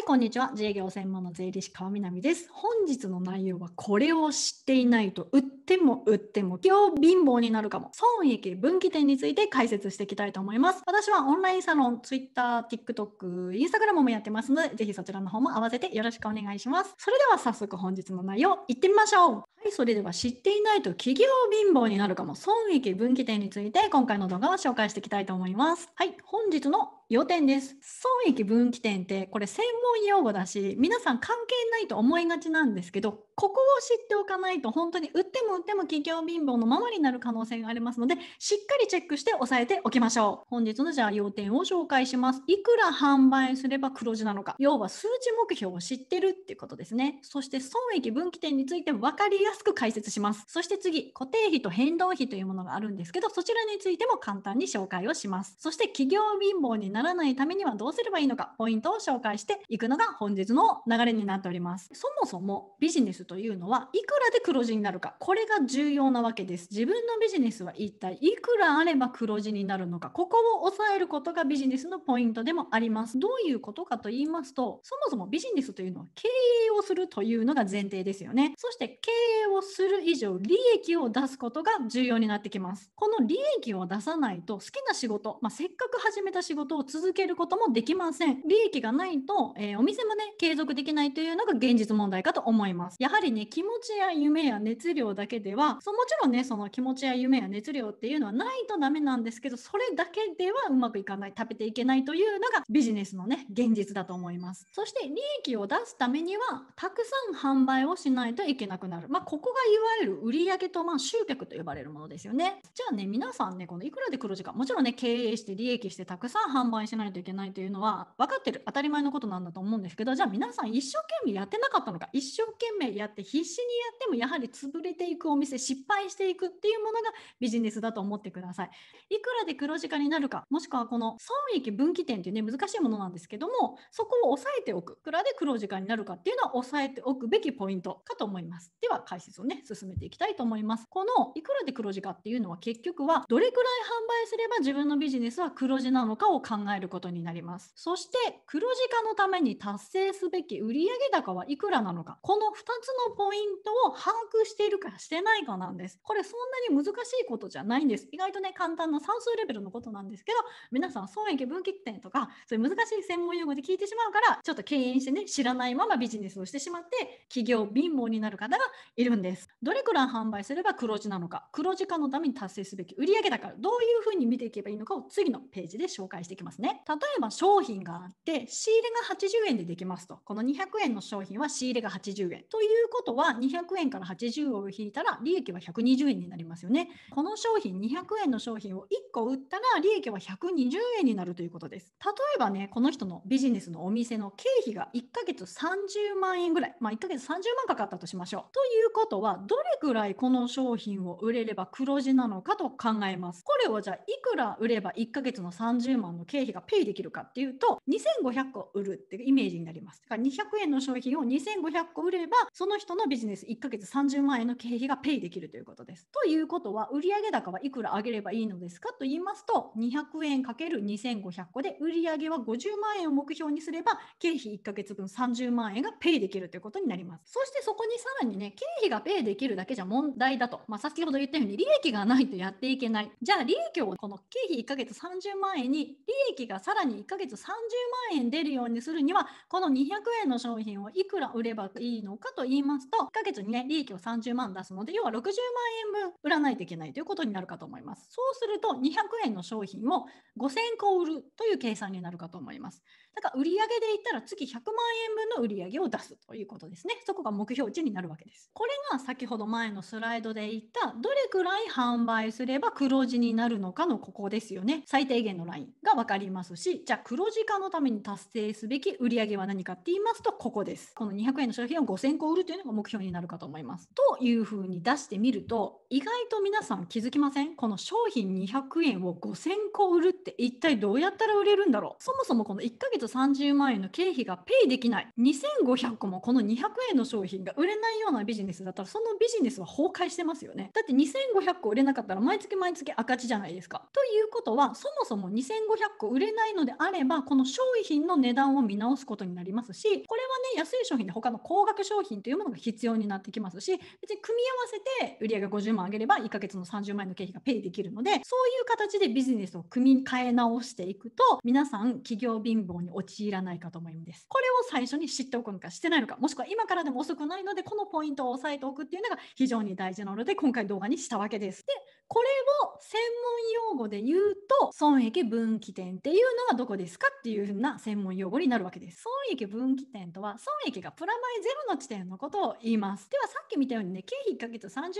はい、こんにちは。自営業専門の税理士川南です。本日の内容はこれを知っていないと売っても売っても今日貧乏になるかも。損益分岐点について解説していきたいと思います。私はオンラインサロン、Twitter、TikTok、Instagram もやってますので、ぜひそちらの方も合わせてよろしくお願いします。それでは早速本日の内容行ってみましょう。はい、それでは知っていないと企業貧乏になるかも。損益分岐点について今回の動画を紹介していきたいと思います。はい、本日の要点です。損益分岐点ってこれ専門本用語だし皆さん関係ないと思いがちなんですけどここを知っておかないと本当に売っても売っても企業貧乏のままになる可能性がありますのでしっかりチェックして押さえておきましょう本日のじゃあ要点を紹介しますいくら販売すれば黒字なのか要は数値目標を知ってるっていうことですねそして損益分岐点についても分かりやすく解説しますそして次固定費と変動費というものがあるんですけどそちらについても簡単に紹介をしますそして企業貧乏にならないためにはどうすればいいのかポイントを紹介していくのが本日の流れになっておりますそもそもビジネスというのはいくらで黒字になるかこれが重要なわけです自分のビジネスは一体いくらあれば黒字になるのかここを抑えることがビジネスのポイントでもありますどういうことかと言いますとそもそもビジネスというのは経営をするというのが前提ですよねそして経営をする以上利益を出すことが重要になってきますこの利益を出さないと好きな仕事、まあ、せっかく始めた仕事を続けることもできません利益がないと、えー、お店もね継続できないというのが現実問題かと思いますやはぱりね気持ちや夢や熱量だけではそうもちろんねその気持ちや夢や熱量っていうのはないとダメなんですけどそれだけではうまくいかない食べていけないというのがビジネスのね現実だと思いますそして利益を出すためにはたくさん販売をしないといけなくなるまあここがいわゆる売上とまあ集客と呼ばれるものですよねじゃあね皆さんねこのいくらで黒字かもちろんね経営して利益してたくさん販売しないといけないというのは分かってる当たり前のことなんだと思うんですけどじゃあ皆さん一生懸命やってなかったのか一生懸命やって必死にやってもやはり潰れていくお店失敗していくっていうものがビジネスだと思ってくださいいくらで黒字化になるかもしくはこの損益分岐点っていうね難しいものなんですけどもそこを押さえておくいくらで黒字化になるかっていうのは押さえておくべきポイントかと思いますでは解説をね進めていきたいと思いますこのいくらで黒字化っていうのは結局はどれくらい販売すれば自分のビジネスは黒字なのかを考えることになりますそして黒字化のために達成すべき売上高はいくらなのかこの2つつのポイントを把握しているかしてないかなんです。これそんなに難しいことじゃないんです。意外とね、簡単な算数レベルのことなんですけど、皆さん損益分岐点とか、そういう難しい専門用語で聞いてしまうから、ちょっと敬遠してね、知らないままビジネスをしてしまって、企業貧乏になる方がいるんです。どれくらい販売すれば黒字なのか、黒字化のために達成すべき売上だから、どういうふうに見ていけばいいのかを次のページで紹介していきますね。例えば商品があって、仕入れが80円でできますと。この200円の商品は仕入れが80円といういうことは200円から80を引いたら利益は120円になりますよね。この商品200円の商品を1個売ったら利益は120円になるということです。例えばね、この人のビジネスのお店の経費が1ヶ月30万円ぐらい、まあ1ヶ月30万かかったとしましょう。ということは、どれくらいこの商品を売れれば黒字なのかと考えます。これをじゃあいくら売れば1ヶ月の30万の経費がペイできるかっていうと、2500個売るってイメージになります。だから200円の商品を2500個売れば、そのの人のビジネス1ヶ月30万円の経費がペイできるということです。ということは、売上高はいくら上げればいいのですかと言いますと、200円 ×2500 個で売上は50万円を目標にすれば、経費1ヶ月分30万円がペイできるということになります。そしてそこにさらにね、経費がペイできるだけじゃ問題だと。まあ、先ほど言ったように、利益がないとやっていけない。じゃあ、利益をこの経費1ヶ月30万円に、利益がさらに1ヶ月30万円出るようにするには、この200円の商品をいくら売ればいいのかと言いいますと、1ヶ月にね、利益を30万出すので、要は60万円分売らないといけないということになるかと思います。そうすると、200円の商品を5000個売るという計算になるかと思います。だから売上で言ったら月100万円分の売り上げを出すということですね。そこが目標値になるわけです。これが先ほど前のスライドで言ったどれくらい販売すれば黒字になるのかのここですよね。最低限のラインが分かりますし、じゃあ黒字化のために達成すべき売上は何かって言いますと、ここです。この200円の商品を5000個売るというのが目標になるかと思います。というふうに出してみると、意外と皆さん気づきませんこの商品200円を5000個売るって一体どうやったら売れるんだろうそもそもこの1ヶ月30万円の経費がペイできない2500個もこの200円の商品が売れないようなビジネスだったらそのビジネスは崩壊してますよねだって2500個売れなかったら毎月毎月赤字じゃないですかということはそもそも2500個売れないのであればこの商品の値段を見直すことになりますしこれはね安い商品で他の高額商品というものが必要になってきますし別に組み合わせて売上が50万上げれば1ヶ月の30万円の経費がペイできるのでそういう形でビジネスを組み替え直していくと皆さん企業貧乏にに陥らないかと思います。これを最初に知っておくのかしてないのか、もしくは今からでも遅くないので、このポイントを押さえておくっていうのが非常に大事なので、今回動画にしたわけです。で、これを専門用語で言うと損益分岐点っていうのはどこですかっていうふうな専門用語になるわけです。損益分岐点とは損益がプラマイゼロの地点のことを言います。ではさっき見たようにね経費1ヶ月30万円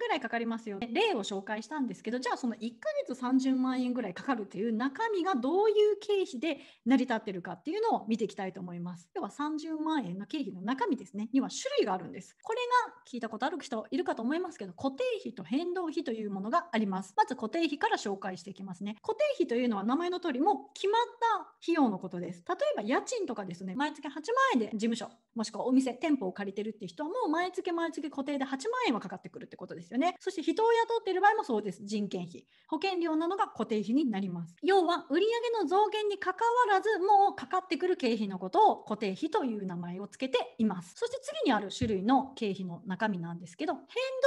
ぐらいかかりますよ、ね。例を紹介したんですけどじゃあその1ヶ月30万円ぐらいかかるっていう中身がどういう経費で成り立ってるかっていうのを見ていきたいと思います。要は30万円の経費の中身ですねには種類があるんです。これが聞いたことある人いるかと思いますけど固定費と変動費というものががあります。まず固定費から紹介していきますね。固定費というのは名前の通りもう決まった費用のことです。例えば家賃とかですね、毎月8万円で事務所、もしくはお店、店舗を借りてるって人はもう毎月毎月固定で8万円はかかってくるってことですよね。そして人を雇っている場合もそうです。人件費。保険料などが固定費になります。要は売上の増減にかかわらずもうかかってくる経費のことを固定費という名前をつけています。そして次にある種類の経費の中身なんですけど、変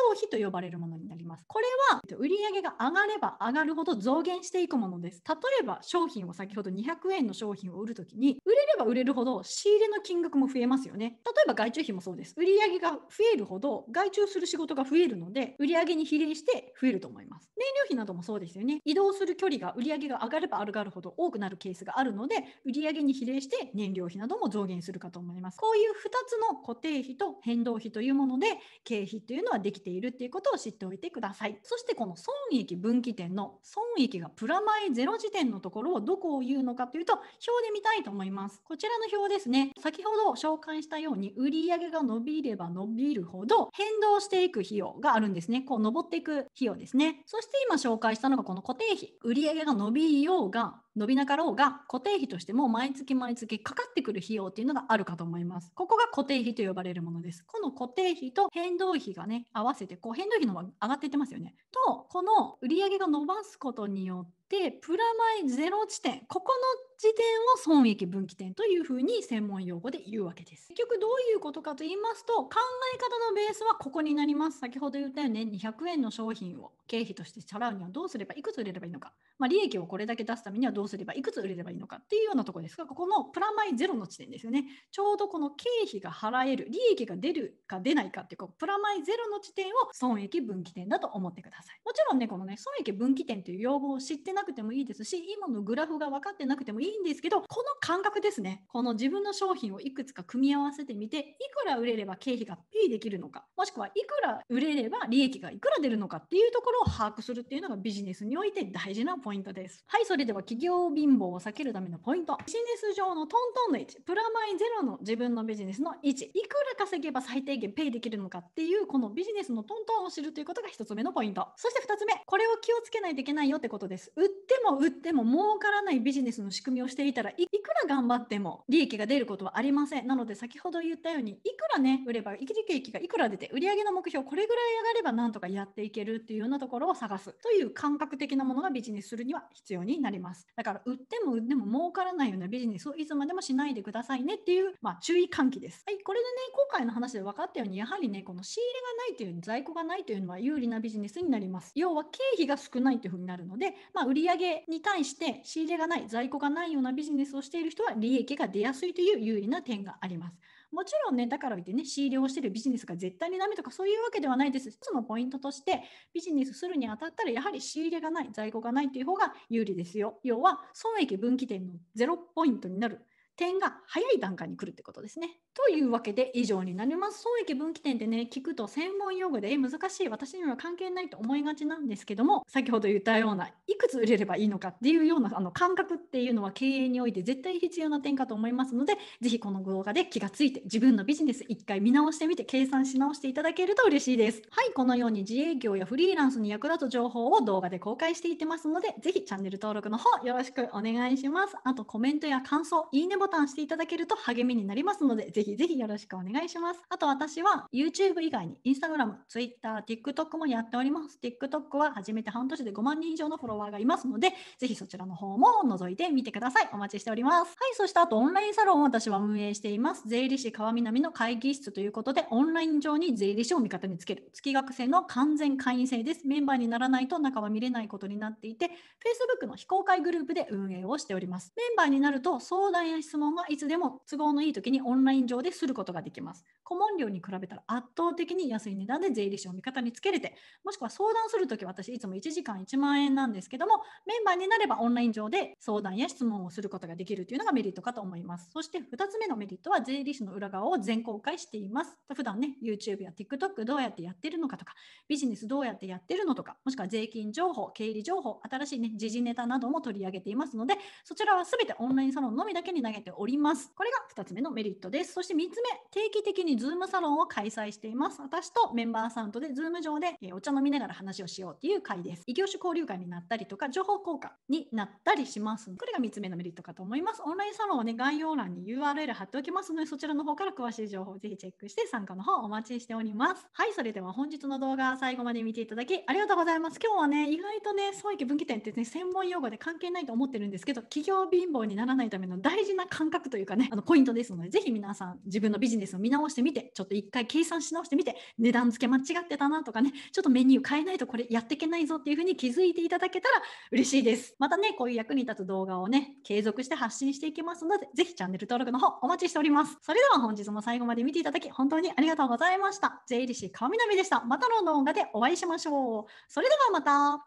動費と呼ばれるものになります。これは売上が上がれば上がるほど増減していくものです。例えば商品を先ほど200円の商品を売るときに、売れれば売れるほど仕入れの金額も増えますよね。例えば外注費もそうです。売上が増えるほど外注する仕事が増えるので、売上に比例して増えると思います。燃料費などもそうですよね。移動する距離が売り上げが上がれば上がるほど多くなるケースがあるので、売上に比例して燃料費なども増減するかと思います。こういう2つの固定費と変動費というもので、経費というのはできているっていうことを知っておいてください。そしてこのも損益分岐点の損益がプラマイゼロ時点のところをどこを言うのかというと、表で見たいと思います。こちらの表ですね、先ほど紹介したように、売上が伸びれば伸びるほど変動していく費用があるんですね。こう、上っていく費用ですね。そして今紹介したのがこの固定費。売上が伸びようが、伸びなかろうが固定費としても毎月毎月かかってくる費用っていうのがあるかと思います。ここが固定費と呼ばれるものです。この固定費と変動費がね合わせてこう変動費の方が上がっていってますよね。とこの売上が伸ばすことによってでプラマイゼロ地点ここの時点を損益分岐点というふうに専門用語で言うわけです結局どういうことかと言いますと考え方のベースはここになります先ほど言ったように200円の商品を経費として支払うにはどうすればいくつ売れればいいのか、まあ、利益をこれだけ出すためにはどうすればいくつ売れればいいのかっていうようなとこですがここのプラマイゼロの地点ですよねちょうどこの経費が払える利益が出るか出ないかっていうかプラマイゼロの地点を損益分岐点だと思ってくださいもちろんねこのね損益分岐点という用語を知ってなくてもいいですし今のグラフが分かってなくてもいいんですけどこの感覚ですねこの自分の商品をいくつか組み合わせてみていくら売れれば経費が P できるのかもしくはいくら売れれば利益がいくら出るのかっていうところを把握するっていうのがビジネスにおいて大事なポイントですはいそれでは企業貧乏を避けるためのポイントビジネス上のトントンの位置プラマイゼロの自分のビジネスの位置いくら稼げば最低限ペイできるのかっていうこのビジネスのトントンを知るということが1つ目のポイントそして2つ目これを気をつけないといけないよってことです売っても売っても儲からないビジネスの仕組みをしていたらいくら頑張っても利益が出ることはありませんなので先ほど言ったようにいくらね売れば利益がいくら出て売上の目標これぐらい上がればなんとかやっていけるっていうようなところを探すという感覚的なものがビジネスするには必要になりますだから売っても売っても儲からないようなビジネスをいつまでもしないでくださいねっていう、まあ、注意喚起ですはいこれでね今回の話で分かったようにやはりねこの仕入れがないという在庫がないというのは有利なビジネスになります要は経費が少ないというふうになるので、まあ、売売上に対して仕入れがない、在庫がないようなビジネスをしている人は利益が出やすいという有利な点があります。もちろんね、だからといってね、仕入れをしているビジネスが絶対にダメとかそういうわけではないです。一つのポイントとして、ビジネスするにあたったら、やはり仕入れがない、在庫がないという方が有利ですよ。要は、損益分岐点のゼロポイントになる点が早い段階に来るってことですね。というわけで以上になります。損益分岐点でね聞くと専門用語で難しい私には関係ないと思いがちなんですけども先ほど言ったようないくつ売れればいいのかっていうようなあの感覚っていうのは経営において絶対必要な点かと思いますので是非この動画で気がついて自分のビジネス一回見直してみて計算し直していただけると嬉しいです。はいこのように自営業やフリーランスに役立つ情報を動画で公開していってますので是非チャンネル登録の方よろしくお願いします。あとコメントや感想いいねボボタンしていただけると励みになりますので、ぜひぜひよろしくお願いします。あと私は YouTube 以外に Instagram、Twitter、TikTok もやっております。TikTok は初めて半年で5万人以上のフォロワーがいますので、ぜひそちらの方も覗いてみてください。お待ちしております。はい、そしてあとオンラインサロンを私は運営しています。税理士川南の会議室ということで、オンライン上に税理士を味方につける。月額制の完全会員制です。メンバーにならないと中は見れないことになっていて、Facebook の非公開グループで運営をしております。メンバーになると相談や質問問がいつでも都合のいい時にオンライン上ですることができます。顧問料に比べたら圧倒的に安い値段で税理士を味方につけれて、もしくは相談するとき私いつも1時間1万円なんですけども、メンバーになればオンライン上で相談や質問をすることができるというのがメリットかと思います。そして2つ目のメリットは税理士の裏側を全公開しています。普段ね、YouTube や TikTok どうやってやってるのかとか、ビジネスどうやってやってるのとか、もしくは税金情報、経理情報、新しいね、時事ネタなども取り上げていますので、そちらは全てオンラインサロンのみだけに投げてております。これが2つ目のメリットです。そして3つ目、定期的に Zoom サロンを開催しています。私とメンバーさんとで Zoom 上でお茶飲みながら話をしようっていう会です。異業種交流会になったりとか、情報交換になったりします。これが3つ目のメリットかと思います。オンラインサロンはね、概要欄に URL 貼っておきますので、そちらの方から詳しい情報をぜひチェックして参加の方お待ちしております。はい、それでは本日の動画最後まで見ていただきありがとうございます。今日はね、意外とね、創益分岐点ってね、専門用語で関係ないと思ってるんですけど、企業貧乏にならないための大事な感覚というかねあのポイントですのでぜひ皆さん自分のビジネスを見直してみてちょっと一回計算し直してみて値段付け間違ってたなとかねちょっとメニュー変えないとこれやっていけないぞっていうふうに気づいていただけたら嬉しいですまたねこういう役に立つ動画をね継続して発信していきますのでぜひチャンネル登録の方お待ちしておりますそれでは本日も最後まで見ていただき本当にありがとうございました税理士川南でしたまたの動画でお会いしましょうそれではまた